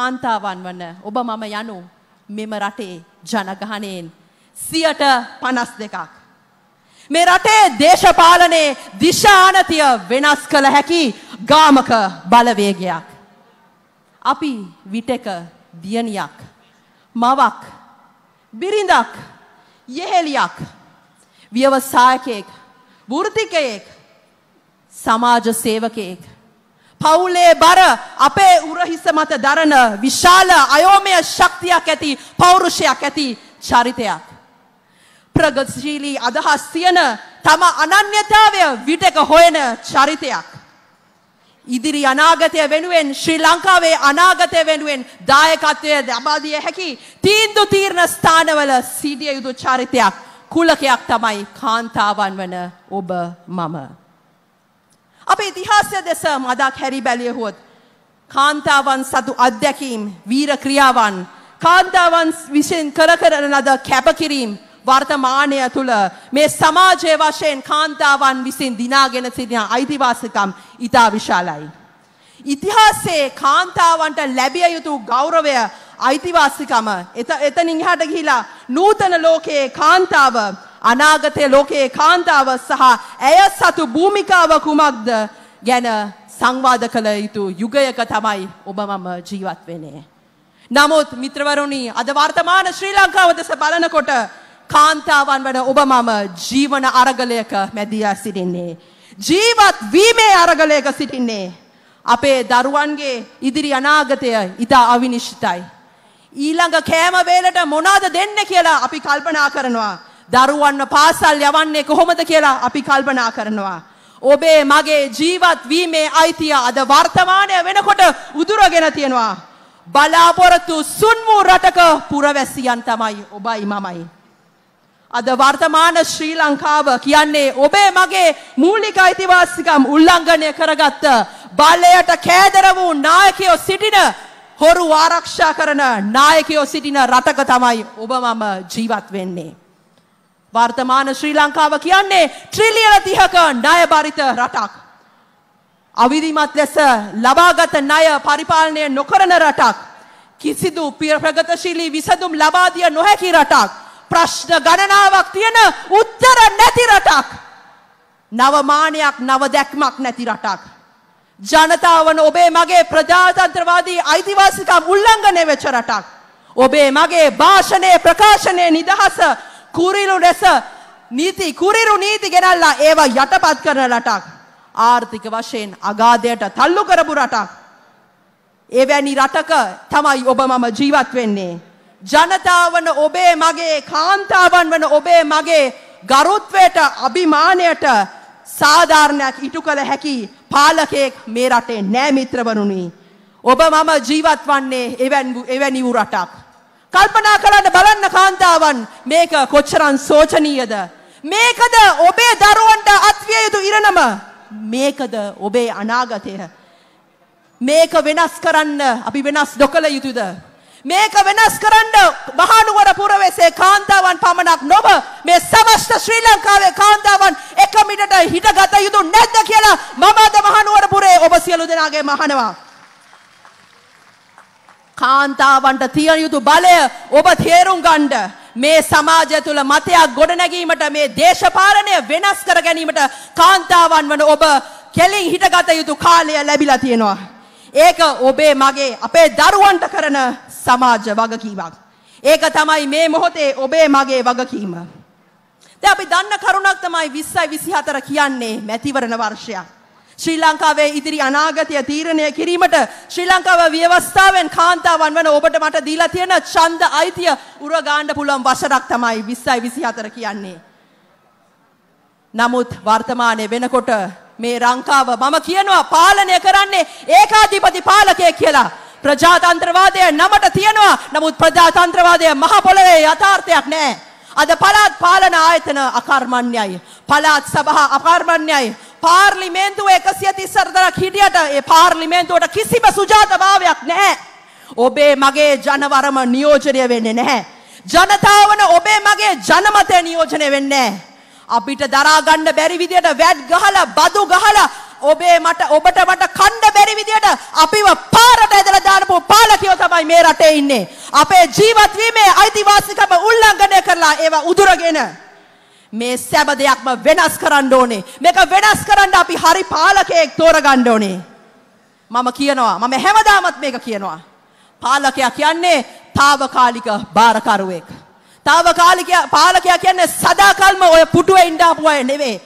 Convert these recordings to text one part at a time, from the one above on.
කාන්තාවන් වන ඔබ මම යනු මෙම රටේ ජනගහනයෙන් සියට පනස් දෙකක්. මේ රටේ දේශපාලනයේ දිශානතිය වෙනස් කළ හැකි ගාමක බලවේගයක්. අපි විටක දියනියක් මවක් බිරිඳක් යෙහෙලියක් ව්‍යවසායකයෙක් වෘතිකයෙක් සමාජ සේවකයෙක් පවුලේ බර අපේ උරහිස මත දරන විශාල අයෝමය ශක්තියක් ඇති පෞරුෂයක් ඇති චරිතයක්. ප්‍රගතිශීලී අදහස් තියන තම අනන්‍යතාවය විටක හොයන චරිතයක්. ඉදිරි අනාගතය වෙනුවෙන් ශ්‍රී ලංකාවේ අනාගතය වෙනුවෙන් දායකත්වය දබාදිය හැකි තීන්දු තීරණ ස්ථානවල සිටිය යුතු චරිතයක් කුලකයක් තමයි කාන්තාවන් වන ඔබ මම. අපේ ඉතිහාසය දෙස මදක් හැරි බැලියහොත් කාන්තාවන් සතු අත්දැකීම් වීර ක්‍රියාවන් කාන්තාවන් විසින් කර කරන ලද කැපකිරීම් වර්තමානය තුළ මේ සමාජය වශයෙන් කාන්තාවන් විසින් දිනාගෙන සිටින අයිතිවාසිකම් ඉතා විශාලයි. ඉතිහාසේ කාන්තාවන්ට ලැබිය යුතු ගෞරවය අයිතිවාසිකම එතනින් හට ගිහිලා නූතන ලෝකයේ කාන්තාව අනාගතය ලෝකයේ කාන්තාව සහ ඇය සතු භූමිකාව කුමක්ද ගැන සංවාද කළ යුතු යුගයක තමයි ඔබ මම ජීවත් වෙන්නේ. නමුත් මිත්‍රවරුණි අද වර්තමාන ශ්‍රී ලංකාව දෙස බලනකොට කාන්තාවන් වන ඔබ මම ජීවන අරගලයක මැදියා සිටින්නේ. ජීවත් වීමේ අරගලයක සිටින්නේ. අපේ දරුවන්ගේ ඉදිරි අනාගතය ඉතා අවිනිශ්චිතයි. ඊළඟ කෑම වේලට මොනාද දෙන්න කියලා අපි කල්පනා කරනවා. දරුවන්ව පාසල් යවන්නේ කොහොමද කියලා අපි කල්පනා කරනවා. ඔබේ මගේ ජීවත් වීමේ අයිතිය අද වර්තමානය වෙනකොට උදුරගෙන තියෙනවා. බලාපොරොත්තු සුන්මු රටක පුරවැසියන් තමයි ඔබයි මමයි. අද වර්තමාන ශ්‍රී ලංකාව කියන්නේ ඔබේ මගේ මූලික අයිතිවාසිකම් උල්ලංඝනය කරගත්ත බලයට කෑදර වූ නායකයෝ සිටින හොරු ආරක්ෂා කරන නායකයෝ සිටින රටක තමයි ඔබ මම ජීවත් වෙන්නේ. වර්තමාන ශ්‍රී ලංකාව කියන්නේ ට්‍රිලියන තිහක ණය බරිත රටක්. අවිධිමත් ලෙස ලබාගත ණය පරිපාලනය නොකරන රටක්. කිසිදු ප්‍රගතශීලී විසඳුම් ලබා දිය නොහැකි රටක්. ප්‍රශ්න ගණනාවක් තියෙන උත්තර නැති රටක්. නව මානයක් නව දැක්මක් නැති රටක්. ජනතාවන ඔබේ මගේ ප්‍රජාතන්ත්‍රවාදී අයිතිවාසිකම් උල්ලංඝනය වෙච්ච රටක්. ඔබේ මගේ භාෂණයේ ප්‍රකාශනයේ නිදහස කුරිරු ලෙස නීති කුරිරු නීති ගෙනල්ලා ඒවා යටපත් කරන රටක් ආර්ථික වශයෙන් අගාධයට තල්ලු කරපු රටක් එවැනි රටක තමයි ඔබ මම ජීවත් වෙන්නේ ජනතාවන ඔබේ මගේ කාන්තාවන් වන ඔබේ මගේ ගරුත්වයට අභිමානයට සාධාරණයක් ඉටු කළ හැකි පාලකයෙක් මේ රටේ නෑ මිත්‍රවරුනි ඔබ මම ජීවත් වන්නේ එවැනි වූ රටක් කල්පනා කරන්න බලන්න කාන්තාවන් මේක කොච්චරන් සෝචනීයද. මේකද ඔබේ දරුවන්ට අත්විය යුතු ඉරණම. මේකද ඔබේ අනාගතය. මේක වෙනස් කරන්න අපි වෙනස් නොකළ යුතුද. මේක වෙනස් කරන්න මහනුවර පුරවසේ කාන්තාවන් පමණක් නොව මේ සමස්ත ශ්‍රී ලංකාවේ කාන්තාවන් එක මිටට හිටගත යුතු නැද්ද කියලා මම අද මහනුවර පුරේ ඔබ සියලු දෙනාගේ මහනවා. කාන්තාවන්ට තියන යුතු බලය ඔබ තේරුම් ගණ්ඩ. මේ සමාජය තුළ මතයක් ගොඩනැගීමට මේ දේශපාලනය වෙනස් කර ගැනීමට කාන්තාවන් වන ඔබ කෙලින් හිටගත යුතු කාලය ලැබිලා තියෙනවා. ඒක ඔබේ මගේ අපේ දරුවන්ට කරන සමාජ වගකීමක්. ඒක තමයි මේ මොහොතේ ඔබේ මගේ වගකීම. ද අපි දන්න කරුණක් තමයි විස්සයි විසි හතර කියන්නේ මැතිවරණ වර්ෂයක්. ශ්‍රී ලංකාවේ ඉදිරි අනාගතය තීරණය කිරීමට ශ්‍රී ලංකාව ව්‍යවස්ථාවෙන් කාන්තාවන් වන ඔබට මට දීලා තියෙන ඡන්ද අයිතිය උරගාන්න පුළුවන් වසරක් තමයි 2024 කියන්නේ. නමුත් වර්තමානයේ වෙනකොට මේ ලංකාව මම කියනවා පාලනය කරන්නේ ඒකාධිපති පාලකයෙක් කියලා. ප්‍රජාතන්ත්‍රවාදය නමට තියෙනවා. නමුත් ප්‍රජාතන්ත්‍රවාදය මහ පොළවේ යථාර්ථයක් නෑ. අද පළාත් පාලන ආයතන අකර්මණ්‍යයි. පළාත් සභා අකර්මණ්‍යයි. පාර්ලිමේන්තුව එකසිය තිස්සරදරක් හිටියට ඒ පාර්ලිමේන්තුවට කිසිම සුජාතභාවයක් නැහැ. ඔබේ මගේ ජනවරම නියෝජනය වෙන්නේ නැහැ. ජනතාවන ඔබේ මගේ ජනමතය නියෝජනය වෙන්නේ. අපිට දරාගණ්ඩ බැරි විදියට වැඩ් ගහල බදු ගහල ඔබේ මට ඔබට මට කණ්ඩ බැරි විදියට අපිව පාරට ඇදලා දානපු පාලකයෝ තමයි මේ රටේ ඉන්නේ. අපේ ජීවත් වීමේ අයිතිවාසිකම උල්ලංඝනය කරලා ඒවා උදුරගෙන මේ සෑම දෙයක්ම වෙනස් කරන්න ඕනේ. මේක වෙනස් කරන්න අපි හරි පාලකයෙක් තෝරගන්න ඕනේ. මම කියනවා මම හැමදාමත් මේක කියනවා. පාලකයා කියන්නේ తాවකාලික බාරකරුවෙක්. తాවකාලික පාලකයා කියන්නේ සදාකල්ම ඔය පුටුවේ ඉඳපු අය නෙවෙයි.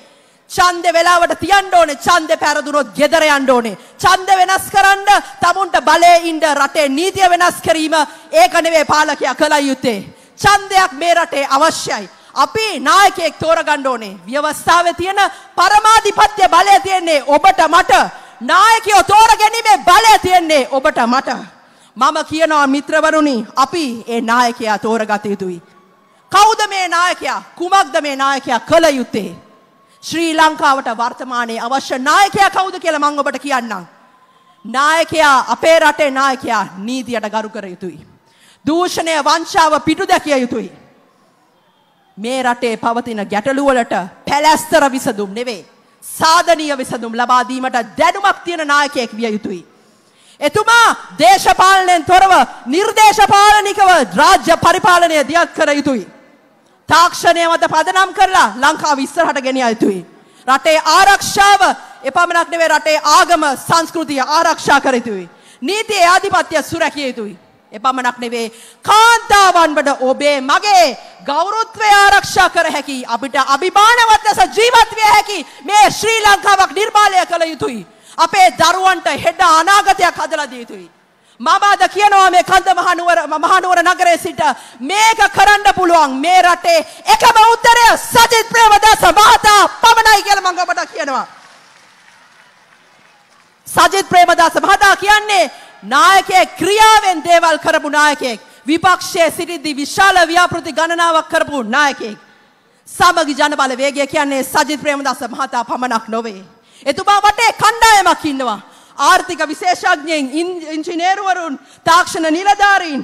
ඡන්දේ වෙලාවට තියන්න ඕනේ. ඡන්දේ පෙරදුනොත් gedara යන්න ඕනේ. ඡන්දේ වෙනස් කරන්න tamunට බලේ ඉඳ රටේ නීතිය වෙනස් කිරීම ඒක නෙවෙයි පාලකයා කළ යුත්තේ. ඡන්දයක් මේ රටේ අවශ්‍යයි. අපි නායකයෙක් තෝරගන්න ඕනේ. ව්‍යවස්ථාවේ තියෙන පරමාධිපත්‍ය බලය තියෙන්නේ ඔබට මට. නායකයෝ තෝරගැනීමේ බලය තියෙන්නේ ඔබට මට. මම කියනවා මිත්‍රවරුනි අපි ඒ නායකයා තෝරගත යුතුයි. කවුද මේ නායකයා? කුමක්ද මේ නායකයා කළ යුත්තේ? ශ්‍රී ලංකාවට වර්තමානයේ අවශ්‍ය නායකයා කවුද කියලා මම ඔබට කියන්නම්. නායකයා අපේ රටේ නායකයා නීතියට ගරු කර යුතුයි. දූෂණය වංචාව පිටු දැකිය යුතුයි. මේ රටේ පවතින ගැටලුවලට පැලැස්තර විසඳුම් නෙවේ. සාධනීය විසඳුම් ලබා දීමට දැනුමක් තියෙන නායකයෙක් විය යුතුයි. එතුමා දේශපාලනයෙන් තොරව නිර්දේශපාලනිකව රාජ්‍ය පරිපාලනය දියත් කර යුතුයි. තාක්ෂණය මත පදනම් කරලා ලංකාව ඉස්සරහට ගෙනිය යුතුයි. රටේ ආරක්ෂාව එපමණක් නෙවෙයි රටේ ආගම සංස්කෘතිය ආරක්ෂා කර යුතුයි. නීතියේ ආධිපත්‍ය සුරැකිය යුතුයි. එපමණක් නෙවේ කාන්තාවන්බට ඔබේ මගේ ගෞරවත්වය ආරක්ෂා කර හැකි අපිට අභිමානවත් ලෙස ජීවත් විය හැකි මේ ශ්‍රී ලංකාවක් නිර්මාණය කළ යුතුයි අපේ දරුවන්ට හෙට අනාගතයක් හදලා දිය යුතුයි මම අද කියනවා මේ කන්ද මහනුවර මහනුවර නගරයේ සිට මේක කරන්න පුළුවන් මේ රටේ එකම උත්තරය සජිත් ප්‍රේමදාස මහතා පමණයි කියලා මම ඔබට කියනවා සජිත් ප්‍රේමදාස මහතා කියන්නේ නායකයෙක් ක්‍රියාවෙන් දේවල් කරපු නායකයෙක් විපක්ෂයේ සිටිද්දී විශාල ව්‍යාපෘති ගණනාවක් කරපු නායකයෙක් සමගි ජනබල වේගය කියන්නේ සජිත් ප්‍රේමදාස මහතා පමණක් නොවේ එතුමා වටේ කණ්ඩායමක් ඉන්නවා ආර්ථික විශේෂඥයින් ඉංජිනේරුවරුන් තාක්ෂණ නිලධාරීන්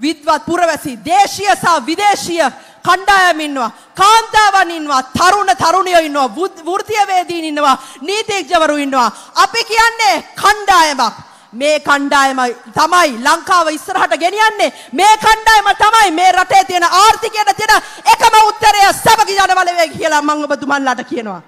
විද්වත් පුරවැසි දේශීය සහ විදේශීය කණ්ඩායම් ඉන්නවා කාන්තාවන් ඉන්නවා තරුණ තරුණියෝ ඉන්නවා වෘත්තියවේදීන් ඉන්නවා නීතිඥවරු ඉන්නවා අපි කියන්නේ කණ්ඩායමක් මේ කණ්ඩායම තමයි ලංකාව ඉස්සරහට ගෙනියන්නේ මේ කණ්ඩායම තමයි මේ රටේ තියෙන ආර්ථිකයට තියෙන එකම උත්තරය සමගි ජනබලවේගය කියලා මම ඔබතුමන්ලාට කියනවා.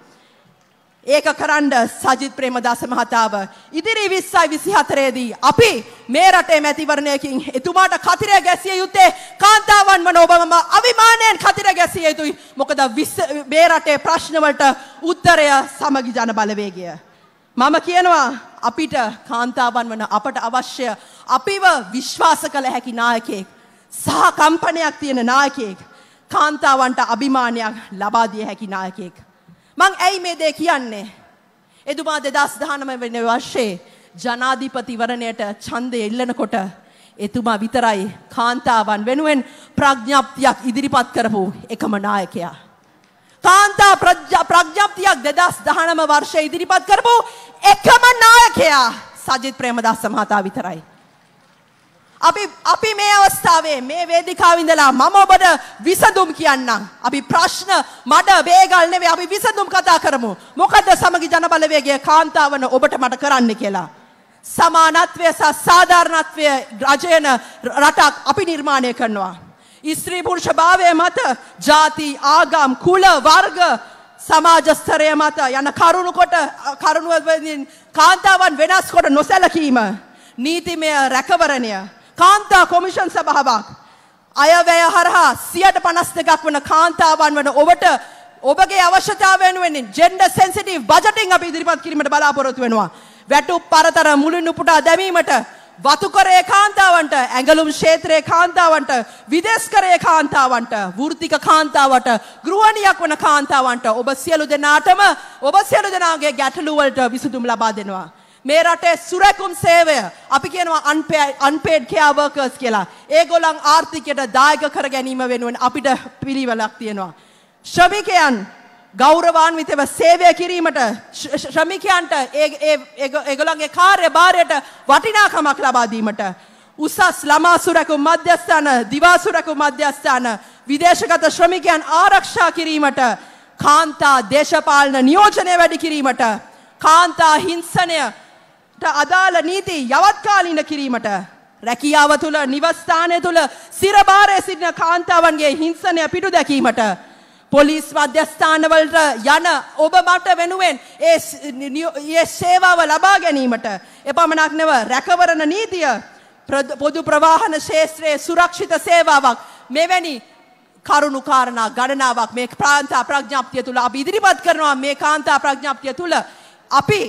ඒක කරන්න සජිත් ප්‍රේමදාස මහතාව ඉදිරි 2024 දී අපි මේ රටේ මැතිවරණයකින් එතුමාට කතිරය ගැසිය යුත්තේ කාන්තාවන් වන ඔබම අවිමානයෙන් කතිරය ගැසිය යුතුයි. මොකද මේ රටේ ප්‍රශ්න වලට උත්තරය සමගි ජනබලවේගය. මම කියනවා අපිට කාන්තාවන් වන අපට අවශ්‍ය අපිව විශ්වාස කළ හැකි නායකයෙක්. සහ කම්පනයක් තියෙන නායකයෙක්. කාන්තාවන්ට අභිමානයක් ලබාදිය හැකි නායකයෙක්. මං ඇයි මේ දේ කියන්නේ. එතුමා දෙදස් දහනම වෙන වශ්‍යයේ ජනාධිපතිවරණයට චන්දය එල්ලනකොට එතුමා විතරයි කාන්තාවන් වෙනුවෙන් ප්‍රඥප්තියක් ඉදිරිපත් කරපු එකම නායකයා. කාන්තා ප්‍රඥප්තියක් දෙදස් දහනම වර්ෂය ඉදිරිපත් කරපු එකම නායකයා සජිත් ප්‍රේමදස්ස මහතා විතරයි. අපි අපි මේ අවස්ථාවේ මේ වේදිකාවිඳලා මම ඔබට විසඳුම් කියන්නම්. අපි ප්‍රශ්න මඩ වේගල් නෙවෙයි අපි විසඳුම් කතා කරමු. මොකද සමගි ජනබලවේගය කාන්තාවන ඔබට මට කරන්න කියලා. සමානත්වය සහ සාධාරණත්වය රජයන රටක් අපි නිර්මාණය කරනවා. ස්ත්‍රී පුරුෂ භාවය මත ජාති ආගම් කුල වර්ග සමාජස්තරය මත යන කරුණු කොට කරුණුවලින් කාන්තාවන් වෙනස් කොට නොසැලකීම නීතිමය රැකවරණය කාන්තා කොමිෂන් සභාවක් අයවැය හරහා සියට පනස් දෙකක් වන කාන්තාවන් වන ඔබට ඔබගේ අවශ්‍යතාව වෙනුවෙන් ජෙන්ඩර් සෙන්සිටිව් බජටින් අපි ඉදිරිපත් කිරීමට බලාපොරොත්තු වෙනවා වැටුප් පරතර මුලින් උපුටා දැමීමට වතුකරේ කාන්තාවන්ට ඇඟලුම් ශේත්‍රයේ කාන්තාවන්ට විදේශකරයේ කාන්තාවන්ට වෘතික කාන්තාවට ගෘහණියක් වන කාන්තාවන්ට ඔබ සියලු දෙනාටම ඔබ සියලු දෙනාගේ ගැටලු වලට විසඳුම් ලබා දෙනවා. මේ රටේ සුරැකුම් සේවය අපි කියනවා අන්පේඩ් කෙයා වර්කර්ස් කියලා. ඒගොල්ලන් ආර්ථිකයට දායක කර ගැනීම වෙනුවෙන් අපිට පිළිවෙලක් තියෙනවා. ශ්‍රමිකයන් ගෞරවාන්විතව සේවය කිරීමට ශ්‍රමිකයන්ට ඒගොලන්ගේ කාර්ය භාරයට වටිනාකමක් ලබාදීමට. උසස් ළමා සුරකු මධ්‍යස්ථාන දිවාසුරකු මධ්‍යස්ථාන විදේශගත ශ්‍රමිකයන් ආරක්ෂා කිරීමට කාන්තා දේශපාලන නියෝජනය වැඩි කිරීමට කාන්තා හිංසනයට අදාළ නීති යවත්කාලීන කිරීමට රැකියාව තුළ නිවස්ථානය තුළ සිරභාරය සිටින කාන්තාවන්ගේ හිංසනය පිටු දැකීමට පොලිස් මධ්‍යස්ථානවලට යන ඔබ මට වෙනුවෙන් ඒ සේවාව ලබා ගැනීමට එපමණක් නෙව රැකවරණ නීතිය පොදු ප්‍රවාහන ශේත්‍රයේ සුරක්ෂිත සේවාවක් මෙවැනි කරුණු කාරණා ගණනාවක් මේ ප්‍රාන්තා ප්‍රඥාප්තිය තුළ අපි ඉදිරිපත් කරනවා මේ කාන්තා ප්‍රඥාප්තිය තුළ අපි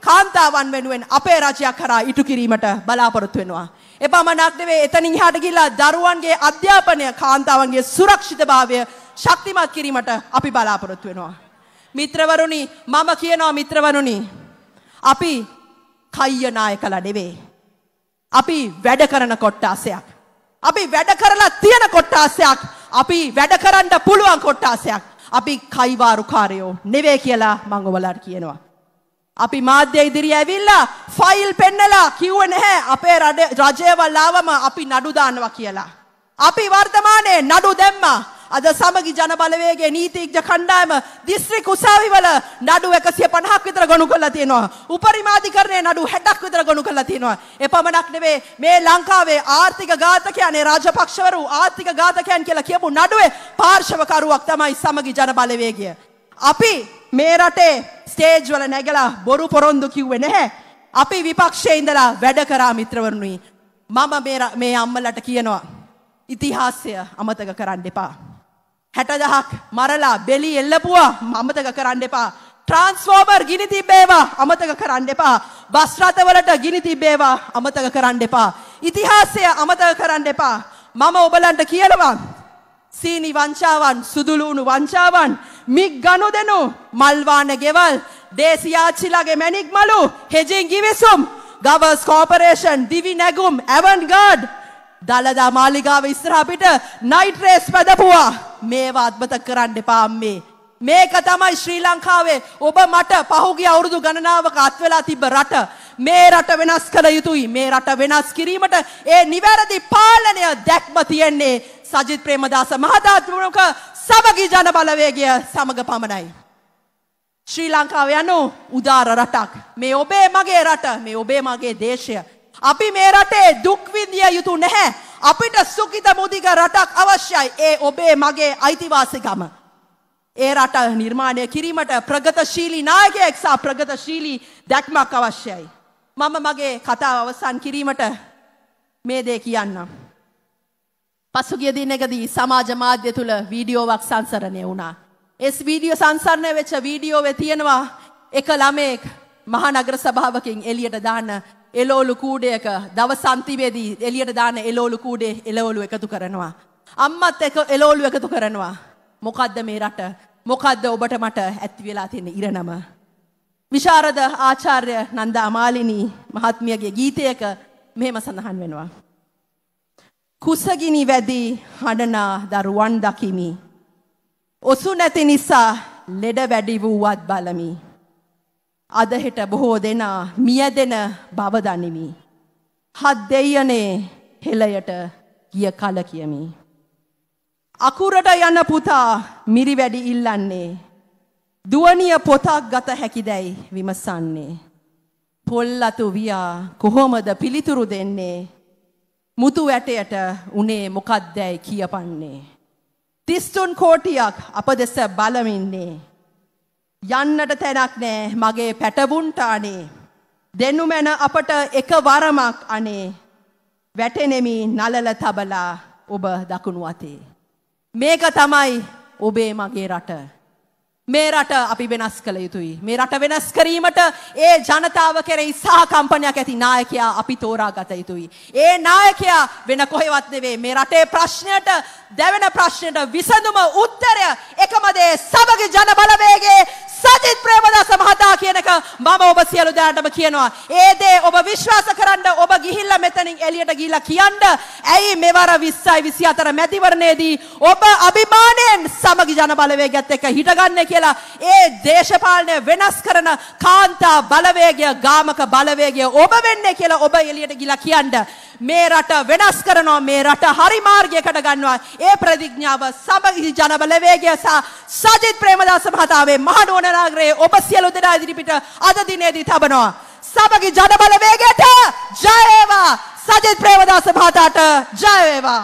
කාන්තාවන් වෙනුවෙන් අපේ රජයක් කරා ඉටු කිරීමට බලාපොරොත්තු වෙනවා. එපමණක් නෙවෙයි එතනින් එහාට ගිහිලා දරුවන්ගේ අධ්‍යාපනය කාන්තාවන්ගේ සුරක්ෂිතභාවය ශක්තිමත් කිරීමට අපි බලාපොරොත්තු වෙනවා. මිත්‍රවරුනි මම කියනවා මිත්‍රවරුනි අපි කය්‍ය නායකලා නෙවේ. අපි වැඩ කරන කොට්ටාසයක්. අපි වැඩ කරලා තියෙන කොට්ටාසයක්. අපි වැඩ කරන්න පුළුවන් කොට්ටාසයක්. අපි කයිවාරුකාරයෝ නෙවේ කියලා මං ඔයාලට කියනවා. අපි මාධ්‍ය ඉදිරිය ඇවිල්ලා ෆයිල් පෙන්නලා කිව්ව නැහැ අපේ රජේවල් ආවම අපි නඩු දානවා කියලා. අපි වර්තමානයේ නඩු දැම්මා. අද සමගි ජනබලවේගේ නීතිීක්ජ කණ්ඩායම දිස්ත්‍රික් උසාවිවල නඩු එකසිය පණහක් විතර ගොුණු කල්ලා තියෙනවා. උපරිමාධිකරණය නඩු හැඩක් විතර ගොුණු කල්ලා තියෙනවා. එපමණක් නෙවේ මේ ලංකාවේ ආර්ථික ඝාතකයනේ රාජපක්ෂවරු ආර්ථික ඝාතකයන් කියලා කියපු නඩුවේ පාර්ශවකරුවක් තමයි සමගි ජනබලවේගය. අපි මේ රටේ ස්ටේජ්වල නැගලා බොරු පොරොන්දු කිව්වෙ නැහැ. අපි විපක්ෂයේ ඉඳලා වැඩ කරා මිත්‍රවරුනි. මම මේ අම්මලට කියනවා. ඉතිහාසය අමතක කරන්න එපා. හැටදහක් මරලා බෙලි එල්ලපුවා අමතක කරන්න එපා. ට්‍රන්ස්ෆෝර්මර් ගිනි තිබේවා අමතක කරන්න එපා. බස් රථවලට ගිනි තිබේවා අමතක කරන්න එපා. ඉතිහාසය අමතක කරන්න එපා. මම ඔබලන්ට කියනවා සීනි වංචාවන් සුදුලූුණු වංචාවන් මික් ගනුදෙනු මල්වාන ගෙවල් දේසියාච්චිලගේ මැනික් මලු හෙජෙන් ගිවිසුම් ගවර්ස් කෝපරේෂන් දිවි නැගුම් ඇවන් ගඩ් දළදා මාලිගාව ඉස්රාපිට නයිට් රේස් පැදපුවා මේවා අත්බත කරන්න එපා අම්මේ. මේක තමයි ශ්‍රී ලංකාවේ ඔබ මට පහුගිය අවුරුදු ගණනාවක අත් වෙලා තිබ්බ රට මේ රට වෙනස් කළ යුතුයි මේ රට වෙනස් කිරීමට ඒ නිවැරදි පාලනය දැක්ම තියෙන්නේ සජිත් ප්‍රේමදාස මහතාතුමක සමගි ජනබලවේගය සමග පමණයි. ශ්‍රී ලංකාව යනු උදාර රටක් මේ ඔබේ මගේ රට මේ ඔබේ මගේ දේශය. අපි මේ රටේ දුක්විදිය යුතු නැහැ අපිට සුකිත මුදිග රටක් අවශ්‍යයි. ඒ ඔබේ මගේ අයිතිවාසිකම. ඒ රට නිර්මාණය කිරීමට ප්‍රගතශීලී නායකයෙක් සහ ප්‍රගතශීලී දැක්මක් අවශ්‍යයි. මම මගේ කතාව අවසන් කිරීමට මේ දේ කියන්නම්. පසුගිය දිනකදී සමාජ මාධ්‍ය තුල වීඩියෝවක් සංසරණය වුණා. ඒ වීඩියෝ සංසරණය වෙච්ච වීඩියෝවේ තියෙනවා එක ළමෙක් මහනගර සභාවකින් එළියට දාන්න එලෝලු කූඩයක දවස් අන්තිමේදී එළියට දාන එලෝලු කූඩේ එලවලු එකතු කරනවා. අම්මත් එක එලෝලු එකතු කරනවා. මොකද්ද මේ රට? මොකද්ද ඔබට මට ඇති වෙලා තියෙන ඉරණම? විශාරද ආචාර්ය නන්ද අමාලිනී මහත්මියගේ ගීතයක මෙහෙම සඳහන් වෙනවා. කුසගිනි වැදී හඬනා දරුවන් දකිමි. ඔසු නැති නිසා ලෙඩ වැඩි වූවත් බලමි. අදහෙට බොහෝ දෙනා මියදෙන බව දනිමි. හත් දෙයනේ හෙළයට ගිය කල කියමි. අකුරට යන පුතා මිරි වැඩි ඉල්ලන්නේ. දුවනිය පොතක් ගත හැකිදැයි විමසන්නේ. පොල්ලතු වයා කොහොමද පිළිතුරු දෙන්නේ. මුතු වැටයට උනේ මොකක්දැයි කියපන්නේ. තිස්තුන් කෝටියක් අප දෙස බලමින්නේ. යන්නට තැනක් නෑ මගේ පැටබුන්ට අනේ. දෙනුමැන අපට එක වරමක් අනේ. වැටෙනෙමි නලල තබලා ඔබ දකුණු අතේ. මේක තමයි ඔබේ මගේ රට. මේ රට අපි වෙනස් කළ යුතුයි. මේ රට වෙනස් කිරීමට ඒ ජනතාව කෙරෙහි සහකම්පනයක් ඇති නායකයා අපි තෝරා ගත යුතුයි. ඒ නායකයා වෙන කොහෙවත් නෙවෙයි. මේ රටේ ප්‍රශ්නයට දැවෙන ප්‍රශ්නයට විසඳුම උත්තරය එකම දේ සමග ජන බලවේගයේ සජිත් ප්‍රේමදාස මහතා කියනක මම ඔබ සියලු දෙනාටම කියනවා ඒ දේ ඔබ විශ්වාස කරන්න ඔබ ගිහිල්ලා මෙතනින් එළියට ගිහිල්ලා කියන්න ඇයි මෙවර 20යි 24 මැතිවරණයේදී ඔබ අභිමාණයෙන් සමගි ජන බලවේගයත් එක්ක හිටගන්නේ කියලා ඒ දේශපාලනය වෙනස් කරන කාන්තා බලවේගය ගාමක බලවේගය ඔබ වෙන්නේ කියලා ඔබ එළියට ගිහිල්ලා කියන්න මේ රට වෙනස් කරනවා මේ රට හරි මාර්ගයකට ගන්නවා ඒ ප්‍රතිඥාව සමගි ජනබල වේගය සහ සජිත් ප්‍රේමදාස මහතාගේ මහනුවර නගරයේ ඔබ සියලු දෙනා ඉදිරිපිට අද දිනේදී තබනවා සමගි ජනබල වේගයට ජය වේවා සජිත් ප්‍රේමදාස මහතාට ජය වේවා